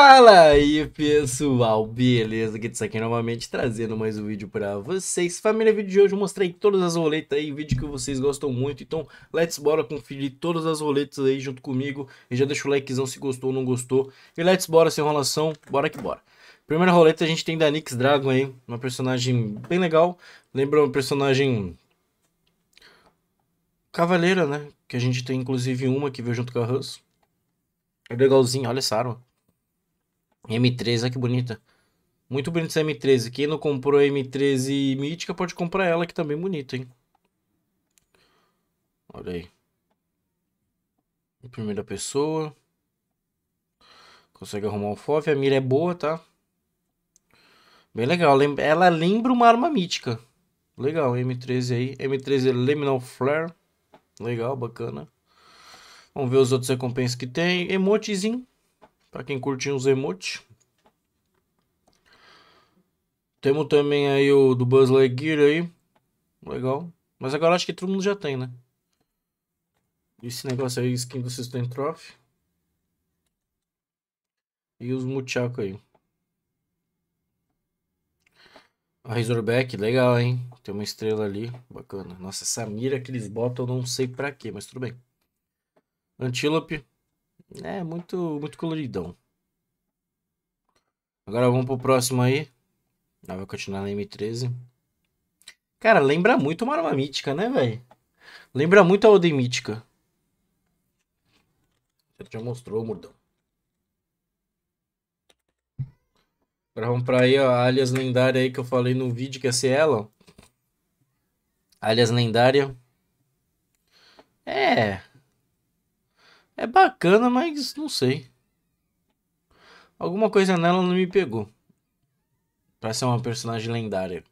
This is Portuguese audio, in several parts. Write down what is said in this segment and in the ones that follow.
Fala aí pessoal, beleza? Gits tá aqui novamente trazendo mais um vídeo pra vocês Família, vídeo de hoje eu mostrei todas as roletas aí, vídeo que vocês gostam muito Então, let's bora conferir todas as roletas aí junto comigo E já deixa o likezão se gostou ou não gostou E let's bora, sem enrolação, bora que bora Primeira roleta a gente tem da Nyx Dragon aí, uma personagem bem legal Lembra uma personagem... Cavaleira, né? Que a gente tem inclusive uma que veio junto com a Russ É legalzinho, olha essa arma M13, olha que bonita. Muito bonita essa M13. Quem não comprou a M13 mítica pode comprar ela, que também tá bonita, hein? Olha aí. Em primeira pessoa. Consegue arrumar um FOV. A mira é boa, tá? Bem legal. Ela lembra uma arma mítica. Legal, M13 aí. M13 Liminal Flare. Legal, bacana. Vamos ver os outros recompensas que tem. Emotezinho. Para quem curtiu os emotes. Temos também aí o do Buzz Lightyear aí. Legal. Mas agora acho que todo mundo já tem, né? Esse negócio aí, skin do System Trophy. E os Muchaco aí. A Razorback, legal, hein? Tem uma estrela ali, bacana. Nossa, essa mira que eles botam eu não sei pra quê, mas tudo bem. Antílope, é muito, muito coloridão. Agora vamos pro próximo aí. Ah, vai continuar na M13. Cara, lembra muito uma arma mítica, né, velho? Lembra muito a Odin mítica. já mostrou, mordão. Agora vamos pra aí, ó, a alias lendária aí que eu falei no vídeo, que ia é ser ela. Alias lendária. É, é bacana, mas não sei. Alguma coisa nela não me pegou. Pra ser uma personagem lendária.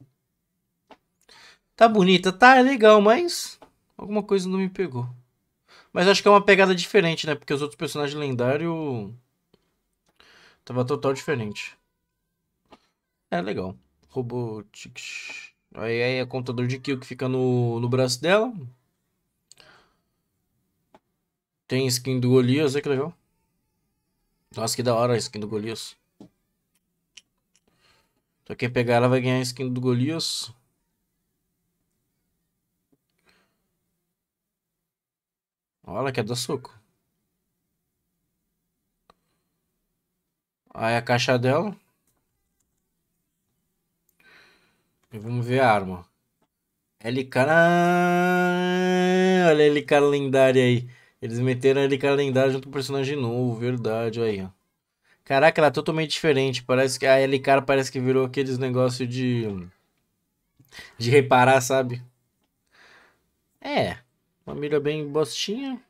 Tá bonita, tá, é legal, mas alguma coisa não me pegou. Mas acho que é uma pegada diferente, né? Porque os outros personagens lendários. Tava total diferente. É legal. Robotics. Aí, aí é contador de kill que fica no, no braço dela. Tem skin do Golias, olha que legal. Nossa, que da hora a skin do Golias. Então quem pegar ela vai ganhar a skin do Golias. Olha que é da soco. Aí a caixa dela. E vamos ver a arma. LK. Ah, olha a LK lendária aí. Eles meteram ele calendário junto com o personagem novo, verdade, olha aí, ó. Caraca, ela é totalmente diferente. Parece que a L-Cara parece que virou aqueles negócio de. de reparar, sabe? É. Uma mira bem bostinha.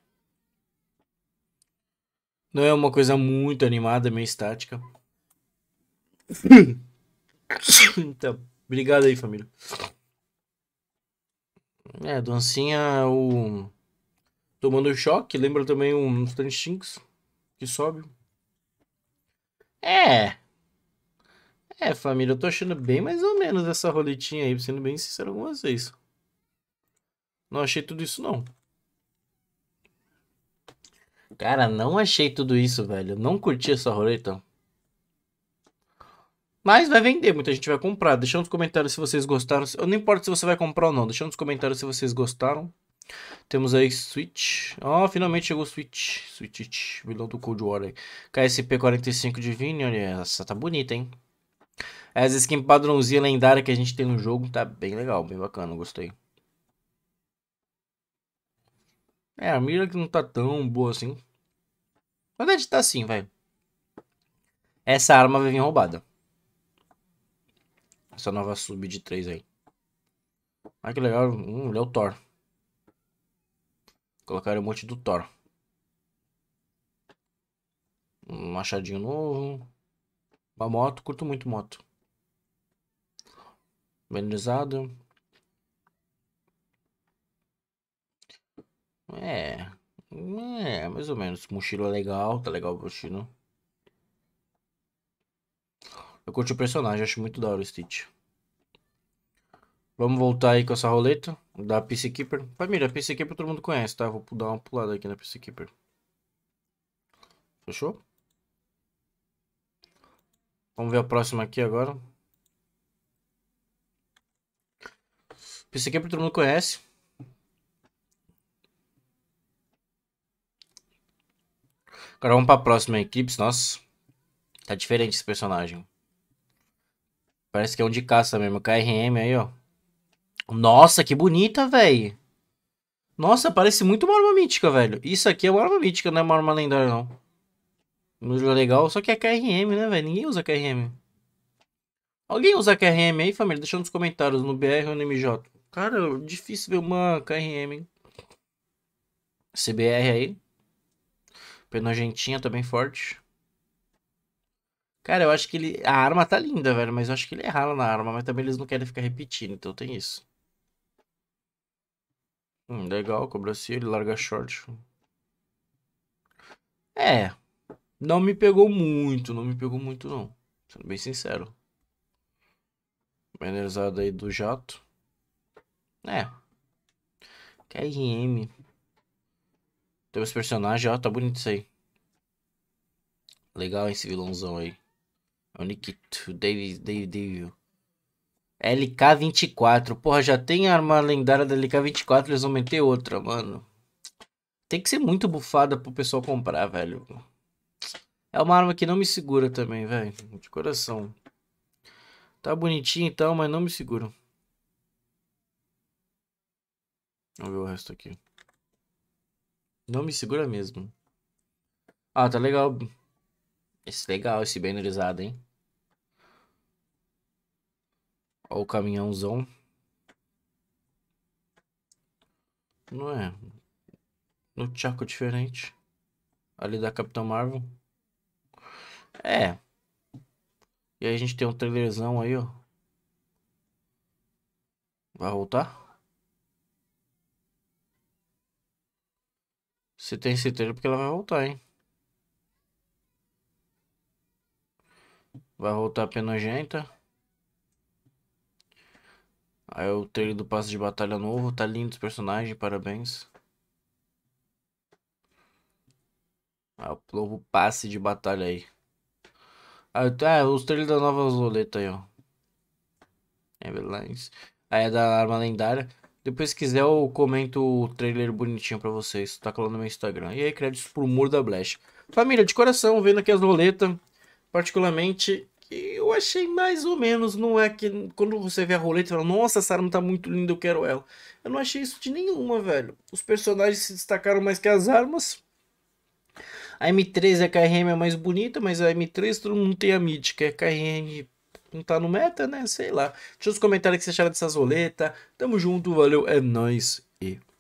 Não é uma coisa muito animada, meio estática. então, obrigado aí, família. É, Doncinha, o tomando choque. Lembra também um Stan Shinks que sobe. É. É, família, eu tô achando bem mais ou menos essa roletinha aí, sendo bem sincero com vocês. Não achei tudo isso, não. Cara, não achei tudo isso, velho. Não curti essa roleta. Mas vai vender, muita gente vai comprar. Deixa nos comentários se vocês gostaram. Não importa se você vai comprar ou não. Deixa nos comentários se vocês gostaram. Temos aí Switch. Ó, oh, finalmente chegou Switch. Switch, vilão do Cold War aí. KSP-45 Divine, olha essa, tá bonita, hein? Essa skin padrãozinha lendária que a gente tem no jogo tá bem legal, bem bacana, gostei. É, a mira que não tá tão boa assim. Mas deve tá assim, vai. Essa arma vai vir roubada. Essa nova sub de 3 aí. ai ah, que legal. Hum, ele é o Thor. Colocaram o monte do Thor. Um machadinho novo. Uma moto, curto muito moto. Modernizado. É. É, mais ou menos. Mochila legal, tá legal o mochila. Eu curti o personagem, acho muito da hora o Stitch. Vamos voltar aí com essa roleta da Peacekeeper. Família, Peacekeeper todo mundo conhece, tá? Vou dar uma pulada aqui na Peacekeeper. Fechou? Vamos ver a próxima aqui agora. Peacekeeper todo mundo conhece. Agora vamos pra próxima Eclipse, nossa. Tá diferente esse personagem. Parece que é um de caça mesmo, KRM aí, ó. Nossa, que bonita, velho. Nossa, parece muito uma arma mítica, velho. Isso aqui é uma arma mítica, não é uma arma lendária, não. Número legal, só que é KRM, né, velho? Ninguém usa KRM. Alguém usa KRM aí, família? Deixa nos comentários, no BR ou no MJ. Cara, difícil ver uma KRM, CBR aí. Pena Argentina também forte. Cara, eu acho que ele. A arma tá linda, velho, mas eu acho que ele erraram na arma, mas também eles não querem ficar repetindo, então tem isso. Hum, legal, cobrou ele larga short. É. Não me pegou muito, não me pegou muito, não. Sendo bem sincero. Maneirizado aí do jato. É. KRM. É tem os personagens, ó, tá bonito isso aí. Legal esse vilãozão aí. É o Nick David, David, David. LK24. Porra, já tem a arma lendária da LK24, eles vão meter outra, mano. Tem que ser muito bufada pro pessoal comprar, velho. É uma arma que não me segura também, velho. De coração. Tá bonitinho então, mas não me segura. Vamos ver o resto aqui. Não me segura mesmo. Ah, tá legal. Esse legal, esse bem analisado, hein? Olha o caminhãozão. Não é? No tchaco é diferente. Ali da Capitão Marvel. É. E aí a gente tem um trailerzão aí, ó. Vai voltar? Se tem esse trailer porque ela vai voltar, hein? Vai voltar penugenta Aí o trailer do passe de batalha novo, tá lindo os personagens, parabéns. Aí ah, o novo passe de batalha aí. Ah, é os trailers da nova Zoleta aí, ó. Everlines. Aí ah, é da arma lendária. Depois, se quiser, eu comento o trailer bonitinho pra vocês. Tá colando no meu Instagram. E aí, créditos pro Muro da Blast. Família, de coração, vendo aqui as roletas. Particularmente, que eu achei mais ou menos, não é que quando você vê a roleta e fala, nossa, essa arma tá muito linda, eu quero ela. Eu não achei isso de nenhuma, velho. Os personagens se destacaram mais que as armas. A M3 e a KRM é mais bonita, mas a M3 todo mundo tem a mítica, a KRM não tá no meta, né? Sei lá. Deixa os comentários que vocês acharam dessas roletas. Tamo junto, valeu, é nóis e